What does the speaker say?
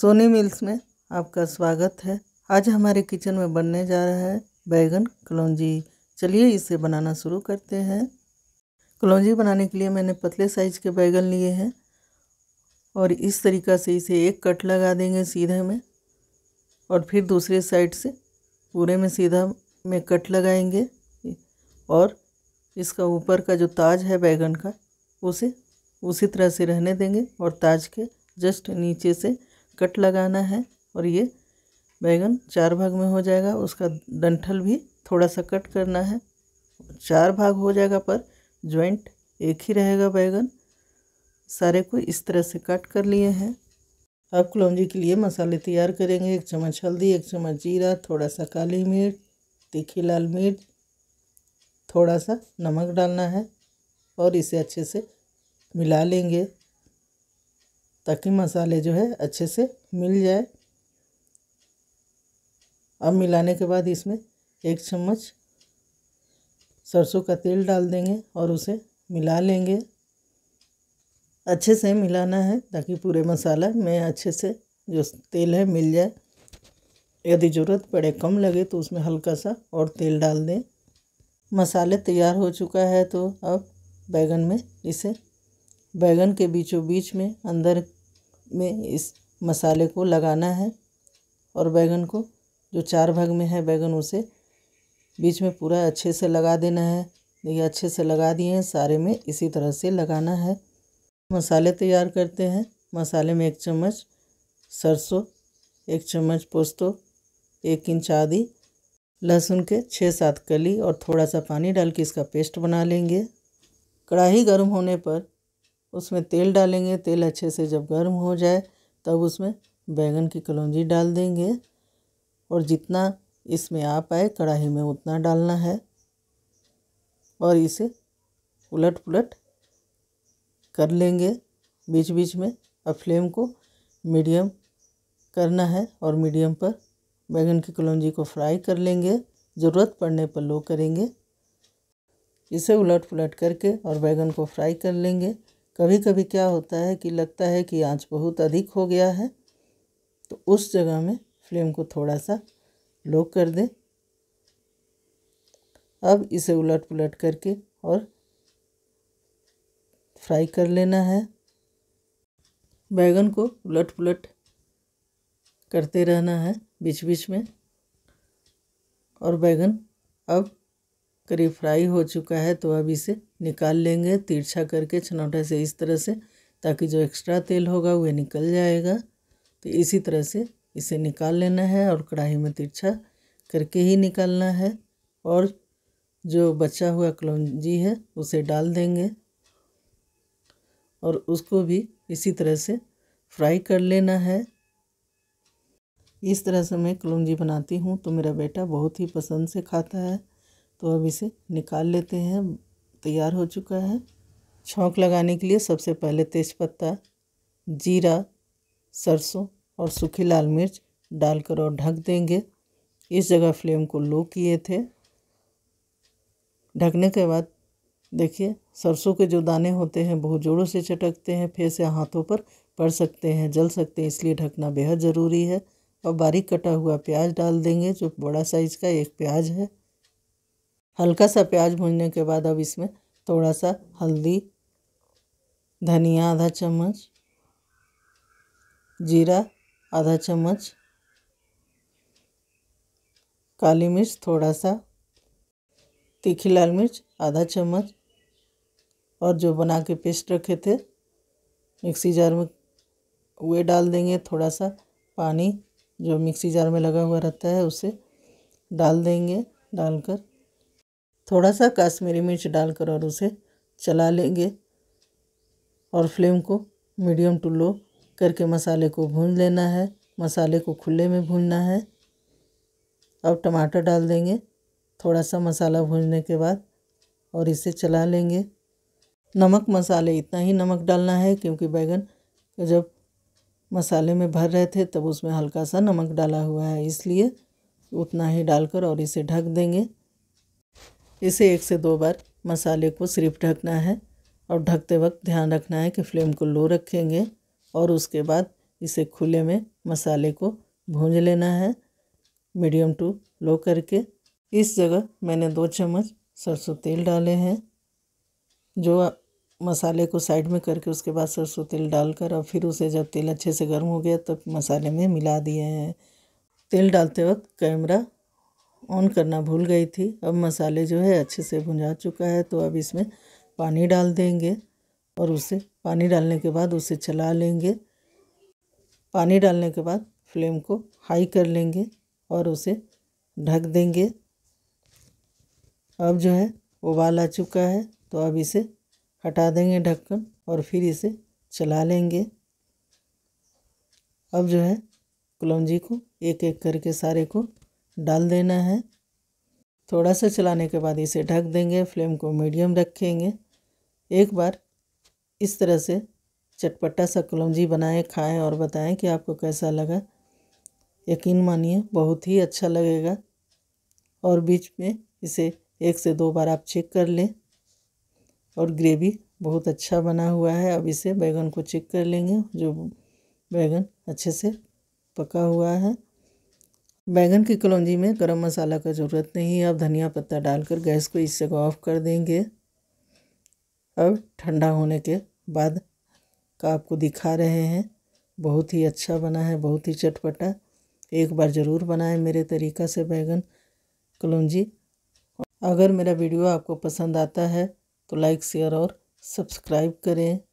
Soni mills में आपका स्वागत है आज हमारे किचन में बनने जा रहा है बैगन कलौजी चलिए इसे बनाना शुरू करते हैं कलौजी बनाने के लिए मैंने पतले साइज़ के बैगन लिए हैं और इस तरीक़ा से इसे एक कट लगा देंगे सीधे में और फिर दूसरे साइड से पूरे में सीधा में कट लगाएंगे और इसका ऊपर का जो ताज है बैगन का उसे उसी तरह से रहने देंगे और ताज के जस्ट नीचे से कट लगाना है और ये बैंगन चार भाग में हो जाएगा उसका डंठल भी थोड़ा सा कट करना है चार भाग हो जाएगा पर ज्वाइंट एक ही रहेगा बैंगन सारे को इस तरह से कट कर लिए हैं अब कलौजी के लिए मसाले तैयार करेंगे एक चम्मच हल्दी एक चम्मच जीरा थोड़ा सा काली मिर्च तीखी लाल मिर्च थोड़ा सा नमक डालना है और इसे अच्छे से मिला लेंगे ताकि मसाले जो है अच्छे से मिल जाए अब मिलाने के बाद इसमें एक चम्मच सरसों का तेल डाल देंगे और उसे मिला लेंगे अच्छे से मिलाना है ताकि पूरे मसाला में अच्छे से जो तेल है मिल जाए यदि ज़रूरत पड़े कम लगे तो उसमें हल्का सा और तेल डाल दें मसाले तैयार हो चुका है तो अब बैगन में इसे बैगन के बीचों बीच में अंदर में इस मसाले को लगाना है और बैगन को जो चार भाग में है बैगन उसे बीच में पूरा अच्छे से लगा देना है देखिए अच्छे से लगा दिए हैं सारे में इसी तरह से लगाना है मसाले तैयार करते हैं मसाले में एक चम्मच सरसों एक चम्मच पोस्तो एक इंच आदि लहसुन के छः सात कली और थोड़ा सा पानी डाल के इसका पेस्ट बना लेंगे कढ़ाई गर्म होने पर उसमें तेल डालेंगे तेल अच्छे से जब गर्म हो जाए तब उसमें बैंगन की कलौजी डाल देंगे और जितना इसमें आ पाए कढ़ाई में उतना डालना है और इसे उलट पुलट कर लेंगे बीच बीच में और फ्लेम को मीडियम करना है और मीडियम पर बैंगन की कलौजी को फ्राई कर लेंगे ज़रूरत पड़ने पर लो करेंगे इसे उलट पुलट करके और बैंगन को फ्राई कर लेंगे कभी कभी क्या होता है कि लगता है कि आँच बहुत अधिक हो गया है तो उस जगह में फ्लेम को थोड़ा सा लो कर दें अब इसे उलट पुलट करके और फ्राई कर लेना है बैगन को उलट पुलट करते रहना है बीच बीच में और बैगन अब करीब फ्राई हो चुका है तो अब इसे निकाल लेंगे तिरछा करके छनौटा से इस तरह से ताकि जो एक्स्ट्रा तेल होगा वह निकल जाएगा तो इसी तरह से इसे निकाल लेना है और कढ़ाई में तिरछा करके ही निकालना है और जो बचा हुआ कलौजी है उसे डाल देंगे और उसको भी इसी तरह से फ्राई कर लेना है इस तरह से मैं कलौजी बनाती हूँ तो मेरा बेटा बहुत ही पसंद से खाता है तो अब इसे निकाल लेते हैं तैयार हो चुका है छौंक लगाने के लिए सबसे पहले तेज़पत्ता जीरा सरसों और सूखी लाल मिर्च डालकर और ढक देंगे इस जगह फ्लेम को लो किए थे ढकने के बाद देखिए सरसों के जो दाने होते हैं बहुत ज़ोरों से चटकते हैं फिर से हाथों पर पड़ सकते हैं जल सकते हैं इसलिए ढकना बेहद ज़रूरी है और बारीक कटा हुआ प्याज डाल देंगे जो बड़ा साइज़ का एक प्याज है हल्का सा प्याज भूनने के बाद अब इसमें थोड़ा सा हल्दी धनिया आधा चम्मच जीरा आधा चम्मच काली मिर्च थोड़ा सा तीखी लाल मिर्च आधा चम्मच और जो बना के पेस्ट रखे थे मिक्सी जार में वे डाल देंगे थोड़ा सा पानी जो मिक्सी जार में लगा हुआ रहता है उसे डाल देंगे डालकर थोड़ा सा काश्मीरी मिर्च डालकर और उसे चला लेंगे और फ्लेम को मीडियम टू लो करके मसाले को भून लेना है मसाले को खुले में भूनना है अब टमाटर डाल देंगे थोड़ा सा मसाला भूनने के बाद और इसे चला लेंगे नमक मसाले इतना ही नमक डालना है क्योंकि बैगन जब मसाले में भर रहे थे तब उसमें हल्का सा नमक डाला हुआ है इसलिए उतना ही डालकर और इसे ढक देंगे इसे एक से दो बार मसाले को सिर्फ ढकना है और ढकते वक्त ध्यान रखना है कि फ्लेम को लो रखेंगे और उसके बाद इसे खुले में मसाले को भूंज लेना है मीडियम टू लो करके इस जगह मैंने दो चम्मच सरसों तेल डाले हैं जो मसाले को साइड में करके उसके बाद सरसों तेल डालकर और फिर उसे जब तेल अच्छे से गर्म हो गया तब मसाले में मिला दिए हैं तेल डालते वक्त कैमरा ऑन करना भूल गई थी अब मसाले जो है अच्छे से भुंजा चुका है तो अब इसमें पानी डाल देंगे और उसे पानी डालने के बाद उसे चला लेंगे पानी डालने के बाद फ्लेम को हाई कर लेंगे और उसे ढक देंगे अब जो है उबाल आ चुका है तो अब इसे हटा देंगे ढक्कन और फिर इसे चला लेंगे अब जो है कलौजी को एक एक करके सारे को डाल देना है थोड़ा सा चलाने के बाद इसे ढक देंगे फ्लेम को मीडियम रखेंगे एक बार इस तरह से चटपटा सा कलौजी बनाएं खाएं और बताएं कि आपको कैसा लगा यकीन मानिए बहुत ही अच्छा लगेगा और बीच में इसे एक से दो बार आप चेक कर लें और ग्रेवी बहुत अच्छा बना हुआ है अब इसे बैगन को चेक कर लेंगे जो बैगन अच्छे से पका हुआ है बैंगन की कलौंजी में गरम मसाला का ज़रूरत नहीं है अब धनिया पत्ता डालकर गैस को इस जगह ऑफ कर देंगे अब ठंडा होने के बाद का आपको दिखा रहे हैं बहुत ही अच्छा बना है बहुत ही चटपटा एक बार ज़रूर बनाएं मेरे तरीक़ा से बैंगन कलौंजी अगर मेरा वीडियो आपको पसंद आता है तो लाइक शेयर और सब्सक्राइब करें